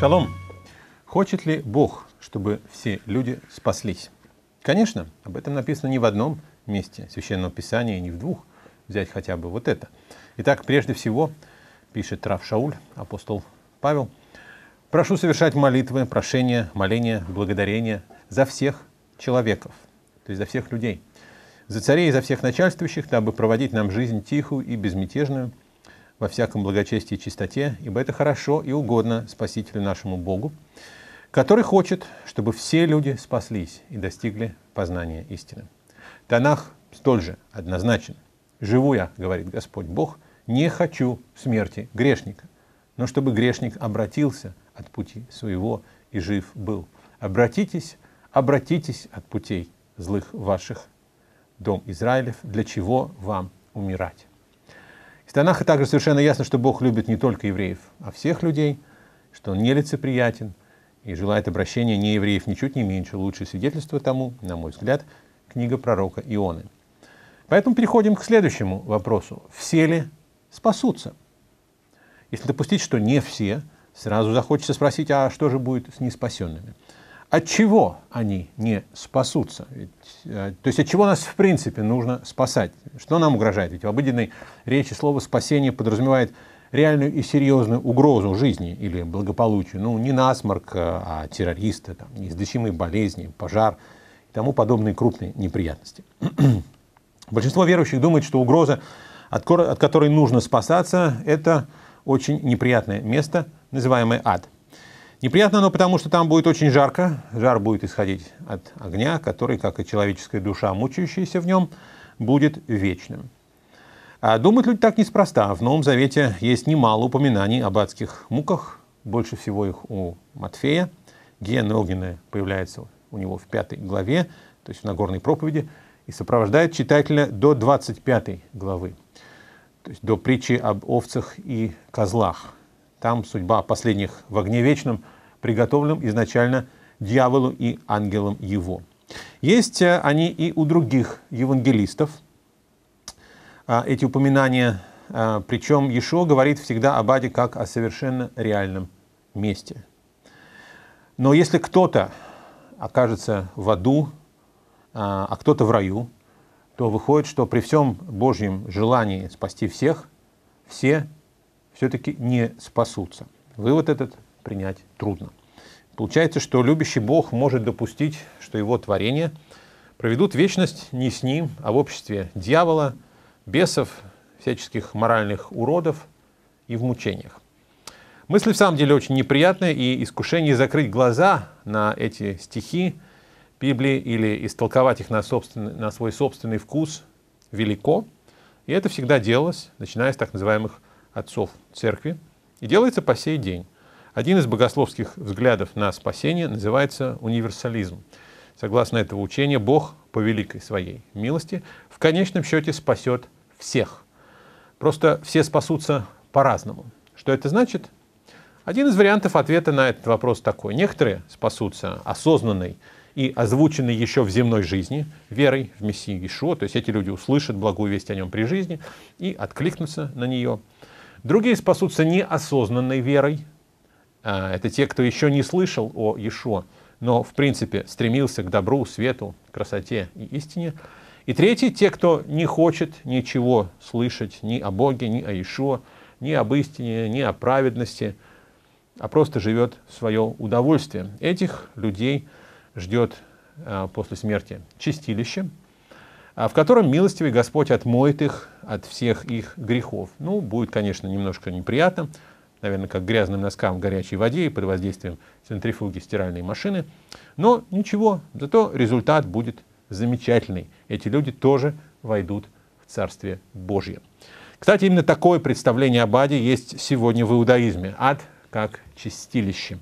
Шалом! Хочет ли Бог, чтобы все люди спаслись? Конечно, об этом написано не в одном месте Священного Писания, и не в двух. Взять хотя бы вот это. Итак, прежде всего, пишет Рав Шауль, апостол Павел, «Прошу совершать молитвы, прошения, моления, благодарения за всех человеков, то есть за всех людей, за царей и за всех начальствующих, дабы проводить нам жизнь тихую и безмятежную, во всяком благочестии и чистоте, ибо это хорошо и угодно Спасителю нашему Богу, который хочет, чтобы все люди спаслись и достигли познания истины. Танах столь же однозначен. «Живу я, — говорит Господь Бог, — не хочу смерти грешника, но чтобы грешник обратился от пути своего и жив был. Обратитесь, обратитесь от путей злых ваших, дом Израилев, для чего вам умирать?» В Танаха также совершенно ясно, что Бог любит не только евреев, а всех людей, что Он нелицеприятен и желает обращения не евреев ничуть не меньше. Лучшее свидетельство тому, на мой взгляд, книга пророка Ионы. Поэтому переходим к следующему вопросу. Все ли спасутся? Если допустить, что не все, сразу захочется спросить, а что же будет с неспасенными? От чего они не спасутся? Ведь, э, то есть от чего нас в принципе нужно спасать? Что нам угрожает? Ведь в обыденной речи слово «спасение» подразумевает реальную и серьезную угрозу жизни или благополучию. Ну, не насморк, э, а террористы, там, неизлечимые болезни, пожар и тому подобные крупные неприятности. Большинство верующих думает, что угроза, от которой нужно спасаться, это очень неприятное место, называемое ад – Неприятно, но потому что там будет очень жарко. Жар будет исходить от огня, который, как и человеческая душа, мучающаяся в нем, будет вечным. А думают люди так неспроста. В Новом Завете есть немало упоминаний об адских муках. Больше всего их у Матфея. Гиена огненная появляется у него в пятой главе, то есть в Нагорной проповеди, и сопровождает читателя до 25 главы, то есть до притчи об овцах и козлах – там судьба последних в огне вечном, приготовленном изначально дьяволу и ангелам его. Есть э, они и у других евангелистов, а, эти упоминания. А, Причем Ешо говорит всегда об аде как о совершенно реальном месте. Но если кто-то окажется в аду, а, а кто-то в раю, то выходит, что при всем Божьем желании спасти всех, все все-таки не спасутся. Вывод этот принять трудно. Получается, что любящий Бог может допустить, что его творения проведут вечность не с ним, а в обществе дьявола, бесов, всяческих моральных уродов и в мучениях. Мысли в самом деле очень неприятные, и искушение закрыть глаза на эти стихи Библии или истолковать их на, на свой собственный вкус велико. И это всегда делалось, начиная с так называемых отцов церкви и делается по сей день. Один из богословских взглядов на спасение называется универсализм. Согласно этого учения, Бог по великой своей милости в конечном счете спасет всех. Просто все спасутся по-разному. Что это значит? Один из вариантов ответа на этот вопрос такой. Некоторые спасутся осознанной и озвученной еще в земной жизни верой в Мессию Ишуа, то есть эти люди услышат благую весть о нем при жизни и откликнутся на нее – Другие спасутся неосознанной верой. А, это те, кто еще не слышал о Иешуа, но, в принципе, стремился к добру, свету, красоте и истине. И третьи — те, кто не хочет ничего слышать ни о Боге, ни о Иешуа, ни об истине, ни о праведности, а просто живет свое удовольствие. Этих людей ждет а, после смерти чистилище — а в котором милостивый Господь отмоет их от всех их грехов. Ну, будет, конечно, немножко неприятно, наверное, как грязным носкам в горячей воде и под воздействием центрифуги стиральной машины. Но ничего, зато результат будет замечательный. Эти люди тоже войдут в Царствие Божье. Кстати, именно такое представление об аде есть сегодня в иудаизме. Ад как чистилище.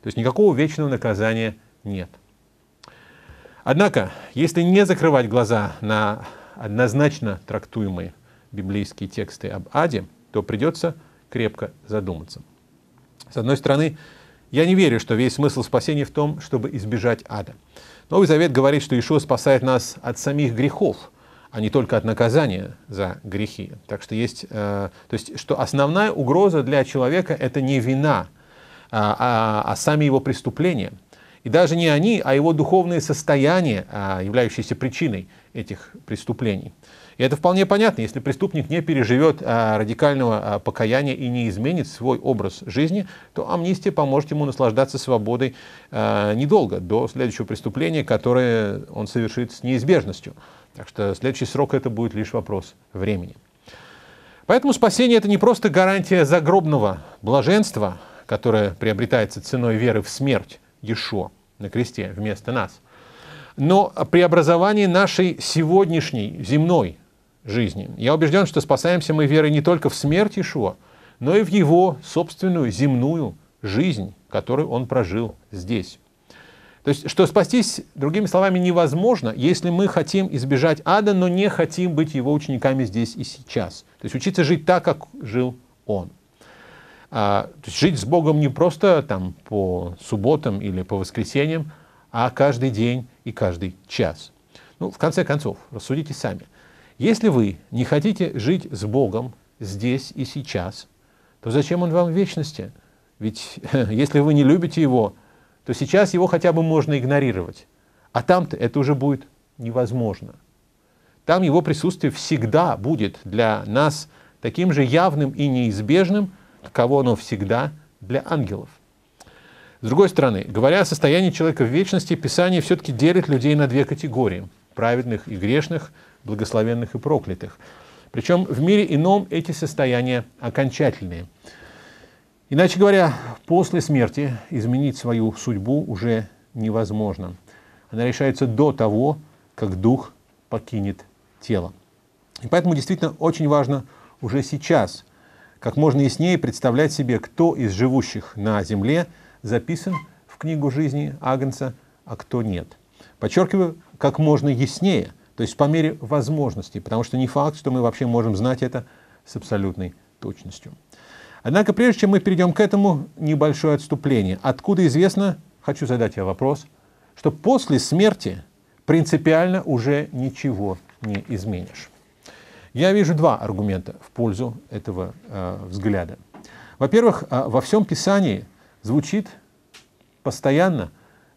То есть никакого вечного наказания нет. Однако, если не закрывать глаза на однозначно трактуемые библейские тексты об аде, то придется крепко задуматься. С одной стороны, я не верю, что весь смысл спасения в том, чтобы избежать ада. Новый Завет говорит, что Ишуа спасает нас от самих грехов, а не только от наказания за грехи. Так что есть, э, то есть, что основная угроза для человека это не вина, а, а, а сами его преступления – и даже не они, а его духовное состояние, а, являющееся причиной этих преступлений. И это вполне понятно, если преступник не переживет а, радикального а, покаяния и не изменит свой образ жизни, то амнистия поможет ему наслаждаться свободой недолго, до следующего преступления, которое он совершит с неизбежностью. Так что следующий срок это будет лишь вопрос времени. Поэтому спасение это не просто гарантия загробного блаженства, которое приобретается ценой веры в смерть, Ешо на кресте вместо нас. Но преобразование нашей сегодняшней земной жизни. Я убежден, что спасаемся мы верой не только в смерть Ишуа, но и в его собственную земную жизнь, которую он прожил здесь. То есть, что спастись, другими словами, невозможно, если мы хотим избежать ада, но не хотим быть его учениками здесь и сейчас. То есть учиться жить так, как жил он. А, то есть жить с Богом не просто там по субботам или по воскресеньям, а каждый день и каждый час. Ну, в конце концов, рассудите сами. Если вы не хотите жить с Богом здесь и сейчас, то зачем Он вам в вечности? Ведь если вы не любите Его, то сейчас Его хотя бы можно игнорировать. А там-то это уже будет невозможно. Там Его присутствие всегда будет для нас таким же явным и неизбежным – каково оно всегда для ангелов. С другой стороны, говоря о состоянии человека в вечности, Писание все-таки делит людей на две категории – праведных и грешных, благословенных и проклятых. Причем в мире ином эти состояния окончательные. Иначе говоря, после смерти изменить свою судьбу уже невозможно. Она решается до того, как дух покинет тело. И поэтому действительно очень важно уже сейчас как можно яснее представлять себе, кто из живущих на Земле записан в книгу жизни Агнца, а кто нет. Подчеркиваю, как можно яснее, то есть по мере возможности, потому что не факт, что мы вообще можем знать это с абсолютной точностью. Однако, прежде чем мы перейдем к этому, небольшое отступление. Откуда известно, хочу задать я вопрос, что после смерти принципиально уже ничего не изменишь. Я вижу два аргумента в пользу этого э, взгляда. Во-первых, э, во всем Писании звучит постоянно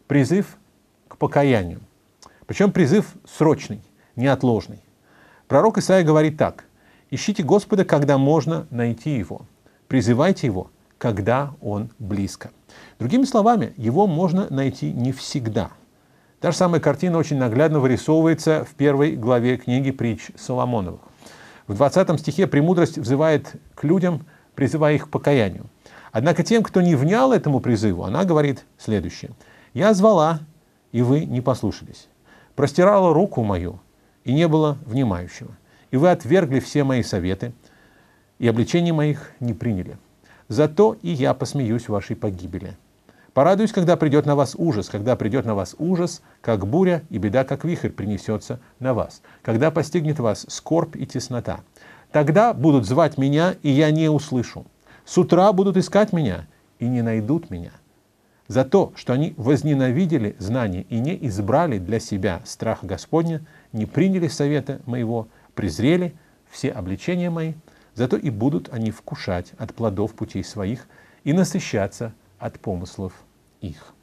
призыв к покаянию. Причем призыв срочный, неотложный. Пророк Исаия говорит так. «Ищите Господа, когда можно найти Его. Призывайте Его, когда Он близко». Другими словами, Его можно найти не всегда. Та же самая картина очень наглядно вырисовывается в первой главе книги «Притч Соломоновых». В 20 стихе «Премудрость взывает к людям, призывая их к покаянию». Однако тем, кто не внял этому призыву, она говорит следующее. «Я звала, и вы не послушались. Простирала руку мою, и не было внимающего. И вы отвергли все мои советы, и обличений моих не приняли. Зато и я посмеюсь вашей погибели, Порадуюсь, когда придет на вас ужас, когда придет на вас ужас, как буря и беда, как вихрь принесется на вас, когда постигнет вас скорбь и теснота. Тогда будут звать меня, и я не услышу. С утра будут искать меня, и не найдут меня. За то, что они возненавидели знание и не избрали для себя страха Господня, не приняли совета моего, презрели все обличения мои, зато и будут они вкушать от плодов путей своих и насыщаться от помыслов их.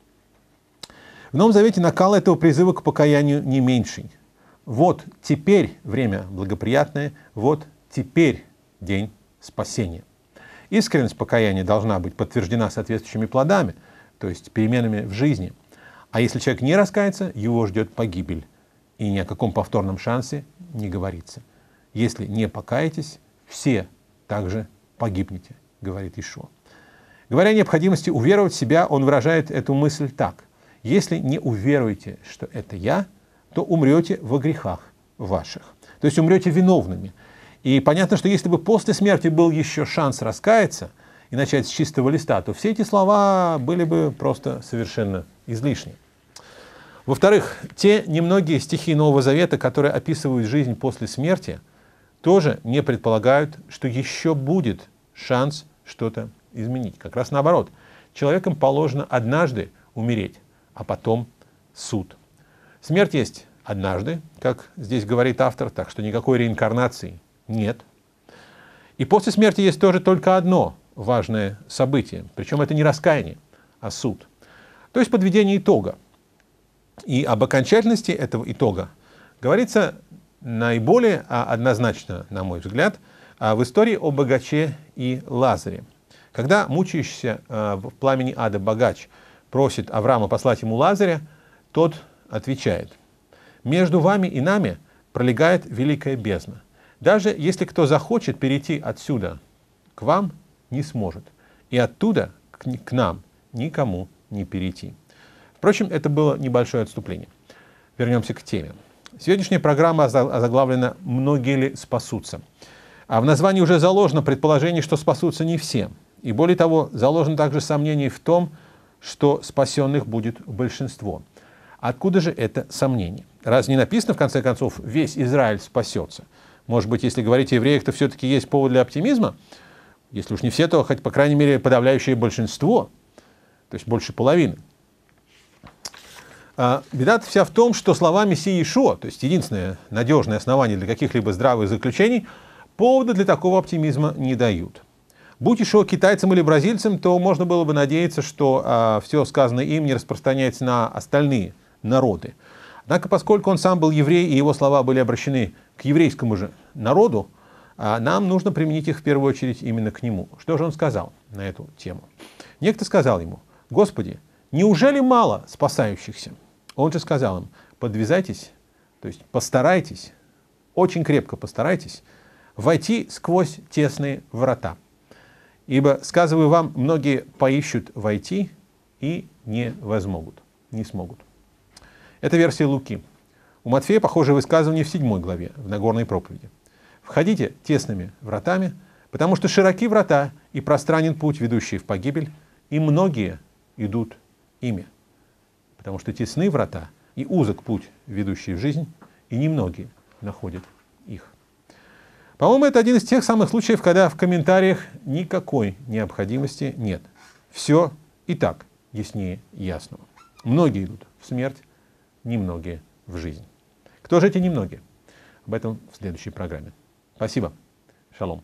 В Новом Завете накал этого призыва к покаянию не меньший. Вот теперь время благоприятное, вот теперь день спасения. Искренность покаяния должна быть подтверждена соответствующими плодами, то есть переменами в жизни. А если человек не раскается, его ждет погибель. И ни о каком повторном шансе не говорится. Если не покаетесь, все также погибнете, говорит Ишуа. Говоря о необходимости уверовать в себя, он выражает эту мысль так. «Если не уверуете, что это я, то умрете во грехах ваших». То есть умрете виновными. И понятно, что если бы после смерти был еще шанс раскаяться и начать с чистого листа, то все эти слова были бы просто совершенно излишни. Во-вторых, те немногие стихи Нового Завета, которые описывают жизнь после смерти, тоже не предполагают, что еще будет шанс что-то изменить. Как раз наоборот. Человеком положено однажды умереть, а потом суд. Смерть есть однажды, как здесь говорит автор, так что никакой реинкарнации нет. И после смерти есть тоже только одно важное событие. Причем это не раскаяние, а суд. То есть подведение итога. И об окончательности этого итога говорится наиболее а однозначно, на мой взгляд, а в истории о богаче и Лазаре. Когда мучающийся э, в пламени ада богач просит Авраама послать ему Лазаря, тот отвечает, «Между вами и нами пролегает великая бездна. Даже если кто захочет перейти отсюда к вам, не сможет, и оттуда к, нам никому не перейти». Впрочем, это было небольшое отступление. Вернемся к теме. Сегодняшняя программа заглавлена «Многие ли спасутся?». А в названии уже заложено предположение, что спасутся не все – и более того, заложено также сомнение в том, что спасенных будет большинство. Откуда же это сомнение? Раз не написано, в конце концов, весь Израиль спасется? Может быть, если говорить о евреях, то все-таки есть повод для оптимизма? Если уж не все, то хоть, по крайней мере, подавляющее большинство, то есть больше половины. А, беда вся в том, что слова Мессии Ишуа, то есть единственное надежное основание для каких-либо здравых заключений, повода для такого оптимизма не дают. Будь еще китайцем или бразильцем, то можно было бы надеяться, что э, а, все сказанное им не распространяется на остальные народы. Однако, поскольку он сам был еврей, и его слова были обращены к еврейскому же народу, э, нам нужно применить их в первую очередь именно к нему. Что же он сказал на эту тему? Некто сказал ему, «Господи, неужели мало спасающихся?» Он же сказал им, «Подвязайтесь, то есть постарайтесь, очень крепко постарайтесь, войти сквозь тесные врата». Ибо, сказываю вам, многие поищут войти и не возмогут, не смогут. Это версия Луки. У Матфея похожее высказывание в 7 главе, в Нагорной проповеди. «Входите тесными вратами, потому что широки врата и пространен путь, ведущий в погибель, и многие идут ими, потому что тесны врата и узок путь, ведущий в жизнь, и немногие находят их». По-моему, это один из тех самых случаев, когда в комментариях никакой необходимости нет. Все и так яснее ясного. Многие идут в смерть, немногие в жизнь. Кто же эти немногие? Об этом в следующей программе. Спасибо. Шалом.